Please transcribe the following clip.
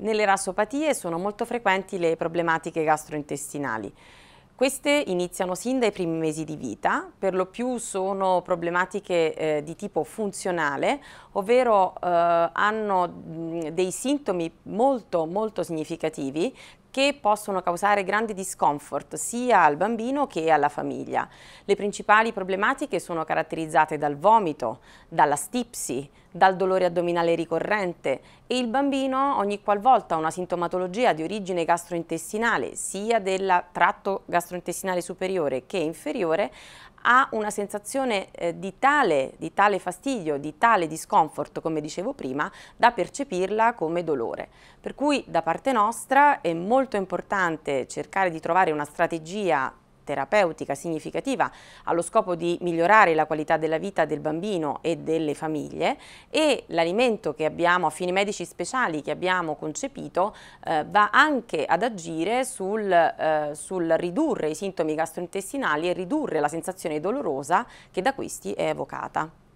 Nelle rasopatie sono molto frequenti le problematiche gastrointestinali. Queste iniziano sin dai primi mesi di vita, per lo più sono problematiche eh, di tipo funzionale, ovvero eh, hanno mh, mm, dei sintomi molto molto significativi che possono causare grande discomfort sia al bambino che alla famiglia. Le principali problematiche sono caratterizzate dal vomito, dalla stipsi, dal dolore addominale ricorrente e il bambino ogni qualvolta ha una sintomatologia di origine gastrointestinale, sia del tratto gastrointestinale superiore che inferiore, ha una sensazione eh, di, tale, di tale fastidio, di tale discomfort, come dicevo prima, da percepirla come dolore. Per cui da parte nostra è molto importante cercare di trovare una strategia terapeutica significativa allo scopo di migliorare la qualità della vita del bambino e delle famiglie e l'alimento che abbiamo a fini medici speciali che abbiamo concepito eh, va anche ad agire sul, eh, sul ridurre i sintomi gastrointestinali e ridurre la sensazione dolorosa che da questi è evocata.